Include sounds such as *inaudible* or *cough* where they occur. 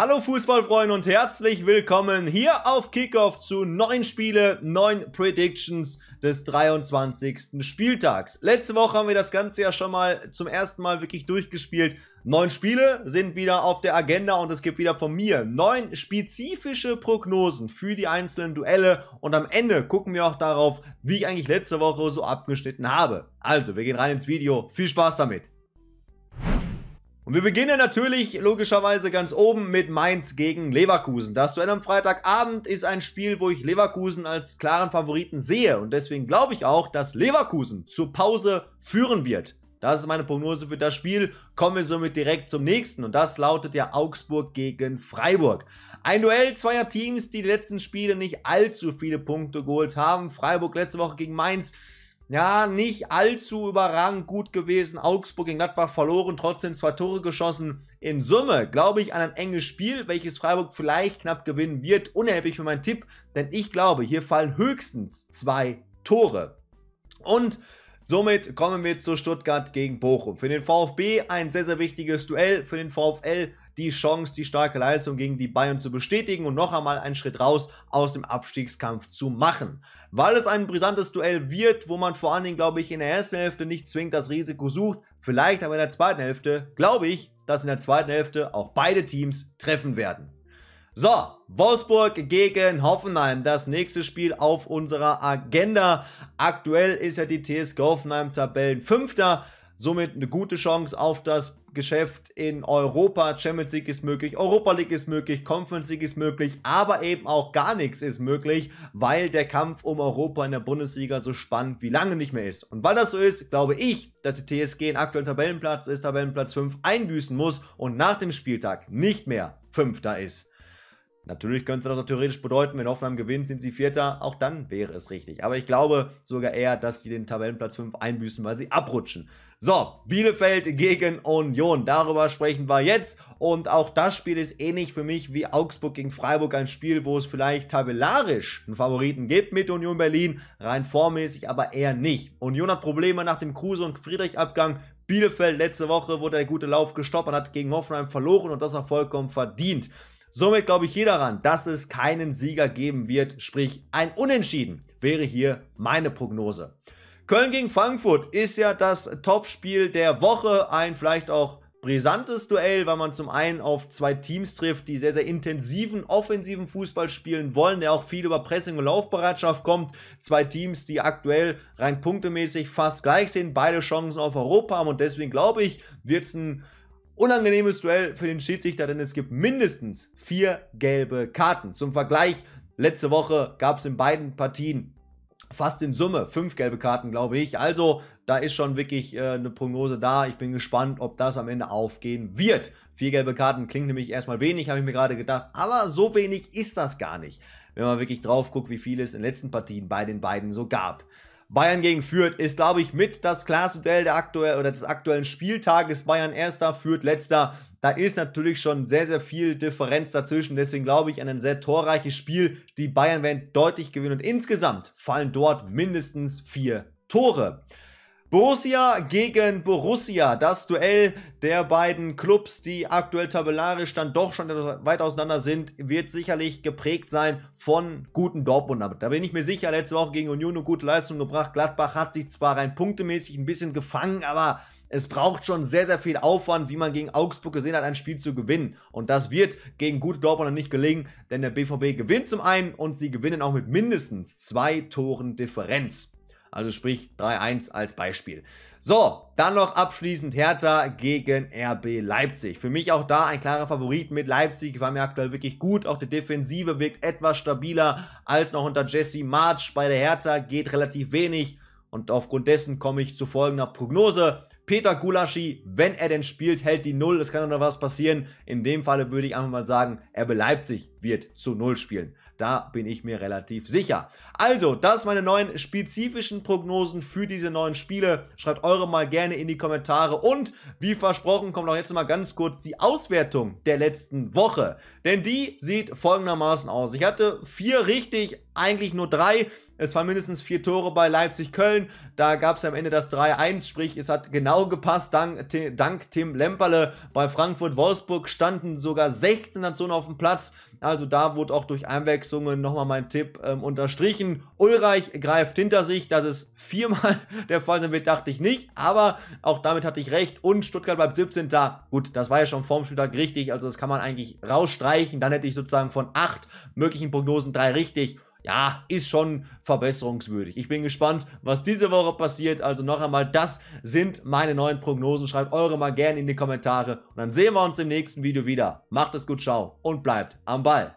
Hallo Fußballfreunde und herzlich willkommen hier auf Kickoff zu neun Spiele, neun Predictions des 23. Spieltags. Letzte Woche haben wir das Ganze ja schon mal zum ersten Mal wirklich durchgespielt. Neun Spiele sind wieder auf der Agenda und es gibt wieder von mir neun spezifische Prognosen für die einzelnen Duelle und am Ende gucken wir auch darauf, wie ich eigentlich letzte Woche so abgeschnitten habe. Also, wir gehen rein ins Video. Viel Spaß damit! Und wir beginnen natürlich logischerweise ganz oben mit Mainz gegen Leverkusen. Das Duell am Freitagabend ist ein Spiel, wo ich Leverkusen als klaren Favoriten sehe. Und deswegen glaube ich auch, dass Leverkusen zur Pause führen wird. Das ist meine Prognose für das Spiel. Kommen wir somit direkt zum nächsten. Und das lautet ja Augsburg gegen Freiburg. Ein Duell zweier Teams, die die letzten Spiele nicht allzu viele Punkte geholt haben. Freiburg letzte Woche gegen Mainz ja, nicht allzu überragend gut gewesen. Augsburg gegen Gladbach verloren, trotzdem zwei Tore geschossen. In Summe glaube ich an ein enges Spiel, welches Freiburg vielleicht knapp gewinnen wird. Unerheblich für meinen Tipp, denn ich glaube, hier fallen höchstens zwei Tore. Und Somit kommen wir zu Stuttgart gegen Bochum. Für den VfB ein sehr, sehr wichtiges Duell. Für den VfL die Chance, die starke Leistung gegen die Bayern zu bestätigen und noch einmal einen Schritt raus aus dem Abstiegskampf zu machen. Weil es ein brisantes Duell wird, wo man vor allen Dingen, glaube ich, in der ersten Hälfte nicht zwingend das Risiko sucht, vielleicht aber in der zweiten Hälfte, glaube ich, dass in der zweiten Hälfte auch beide Teams treffen werden. So, Wolfsburg gegen Hoffenheim, das nächste Spiel auf unserer Agenda. Aktuell ist ja die TSG Hoffenheim Tabellenfünfter Somit eine gute Chance auf das Geschäft in Europa. Champions League ist möglich, Europa League ist möglich, Conference League ist möglich, aber eben auch gar nichts ist möglich, weil der Kampf um Europa in der Bundesliga so spannend wie lange nicht mehr ist. Und weil das so ist, glaube ich, dass die TSG in aktuellen Tabellenplatz ist, Tabellenplatz 5 einbüßen muss und nach dem Spieltag nicht mehr 5 da ist. Natürlich könnte das auch theoretisch bedeuten, wenn Hoffenheim gewinnt, sind sie Vierter. Auch dann wäre es richtig. Aber ich glaube sogar eher, dass sie den Tabellenplatz 5 einbüßen, weil sie abrutschen. So, Bielefeld gegen Union. Darüber sprechen wir jetzt. Und auch das Spiel ist ähnlich für mich wie Augsburg gegen Freiburg. Ein Spiel, wo es vielleicht tabellarisch einen Favoriten gibt mit Union Berlin. Rein vormäßig, aber eher nicht. Union hat Probleme nach dem Kruse- und Friedrich-Abgang. Bielefeld letzte Woche wurde der gute Lauf gestoppt und hat gegen Hoffenheim verloren und das auch vollkommen verdient. Somit glaube ich hier daran, dass es keinen Sieger geben wird, sprich ein Unentschieden wäre hier meine Prognose. Köln gegen Frankfurt ist ja das Topspiel der Woche, ein vielleicht auch brisantes Duell, weil man zum einen auf zwei Teams trifft, die sehr, sehr intensiven, offensiven Fußball spielen wollen, der auch viel über Pressing und Laufbereitschaft kommt. Zwei Teams, die aktuell rein punktemäßig fast gleich sind, beide Chancen auf Europa haben und deswegen glaube ich, wird es ein unangenehmes Duell für den Schiedsrichter, denn es gibt mindestens vier gelbe Karten. Zum Vergleich, letzte Woche gab es in beiden Partien fast in Summe fünf gelbe Karten, glaube ich. Also da ist schon wirklich äh, eine Prognose da. Ich bin gespannt, ob das am Ende aufgehen wird. Vier gelbe Karten klingt nämlich erstmal wenig, habe ich mir gerade gedacht. Aber so wenig ist das gar nicht, wenn man wirklich drauf guckt, wie viel es in den letzten Partien bei den beiden so gab. Bayern gegen Fürth ist, glaube ich, mit das klarste Duell der aktuell, oder des aktuellen Spieltages. Bayern erster, Fürth letzter. Da ist natürlich schon sehr, sehr viel Differenz dazwischen. Deswegen glaube ich an ein sehr torreiches Spiel. Die Bayern werden deutlich gewinnen und insgesamt fallen dort mindestens vier Tore. Borussia gegen Borussia, das Duell der beiden Clubs, die aktuell tabellarisch dann doch schon weit auseinander sind, wird sicherlich geprägt sein von guten Dortmund. Da bin ich mir sicher, letzte Woche gegen Union eine gute Leistung gebracht. Gladbach hat sich zwar rein punktemäßig ein bisschen gefangen, aber es braucht schon sehr, sehr viel Aufwand, wie man gegen Augsburg gesehen hat, ein Spiel zu gewinnen. Und das wird gegen gute Dortmunder nicht gelingen, denn der BVB gewinnt zum einen und sie gewinnen auch mit mindestens zwei Toren Differenz. Also sprich 3-1 als Beispiel. So, dann noch abschließend Hertha gegen RB Leipzig. Für mich auch da ein klarer Favorit mit Leipzig, war mir aktuell wirklich gut. Auch die Defensive wirkt etwas stabiler als noch unter Jesse March. Bei der Hertha geht relativ wenig und aufgrund dessen komme ich zu folgender Prognose. Peter Gulaschi, wenn er denn spielt, hält die Null. Es kann doch noch was passieren. In dem Falle würde ich einfach mal sagen, RB Leipzig wird zu Null spielen. Da bin ich mir relativ sicher. Also, das meine neuen spezifischen Prognosen für diese neuen Spiele. Schreibt eure mal gerne in die Kommentare. Und wie versprochen, kommt auch jetzt mal ganz kurz die Auswertung der letzten Woche. Denn die sieht folgendermaßen aus. Ich hatte vier richtig eigentlich nur drei. Es waren mindestens vier Tore bei Leipzig-Köln. Da gab es am Ende das 3-1, sprich, es hat genau gepasst. Dank, dank Tim Lemperle bei Frankfurt-Wolfsburg standen sogar 16 Nationen auf dem Platz. Also da wurde auch durch Einwechslungen nochmal mein Tipp ähm, unterstrichen. Ulreich greift hinter sich, dass es viermal *laughs* der Fall sein wird, dachte ich nicht. Aber auch damit hatte ich recht. Und Stuttgart bleibt 17. Da. Gut, das war ja schon vorm Spieltag richtig. Also das kann man eigentlich rausstreichen. Dann hätte ich sozusagen von acht möglichen Prognosen drei richtig ja, ist schon verbesserungswürdig. Ich bin gespannt, was diese Woche passiert. Also noch einmal, das sind meine neuen Prognosen. Schreibt eure mal gerne in die Kommentare. Und dann sehen wir uns im nächsten Video wieder. Macht es gut, ciao und bleibt am Ball.